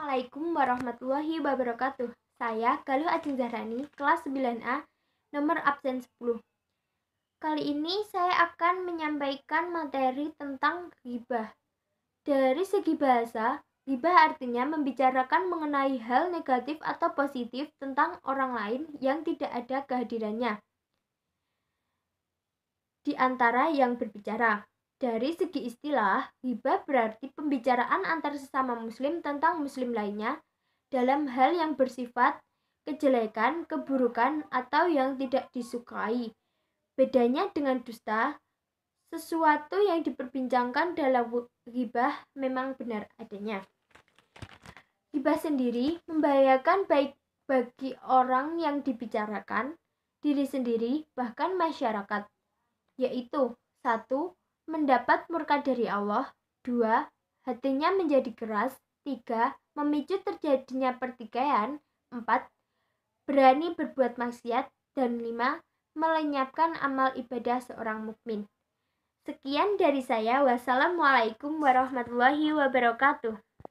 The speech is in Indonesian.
Assalamualaikum warahmatullahi wabarakatuh. Saya Galuh Ajeng Zahrani, kelas 9A, nomor absen 10. Kali ini saya akan menyampaikan materi tentang ghibah. Dari segi bahasa, ghibah artinya membicarakan mengenai hal negatif atau positif tentang orang lain yang tidak ada kehadirannya. Di antara yang berbicara, dari segi istilah, hibah berarti pembicaraan antar sesama muslim tentang muslim lainnya dalam hal yang bersifat kejelekan, keburukan, atau yang tidak disukai. Bedanya dengan dusta, sesuatu yang diperbincangkan dalam hibah memang benar adanya. Hibah sendiri membahayakan baik bagi orang yang dibicarakan, diri sendiri, bahkan masyarakat, yaitu satu mendapat murka dari Allah, dua, hatinya menjadi keras, tiga, memicu terjadinya pertikaian, empat, berani berbuat maksiat, dan lima, melenyapkan amal ibadah seorang mukmin. Sekian dari saya. Wassalamualaikum warahmatullahi wabarakatuh.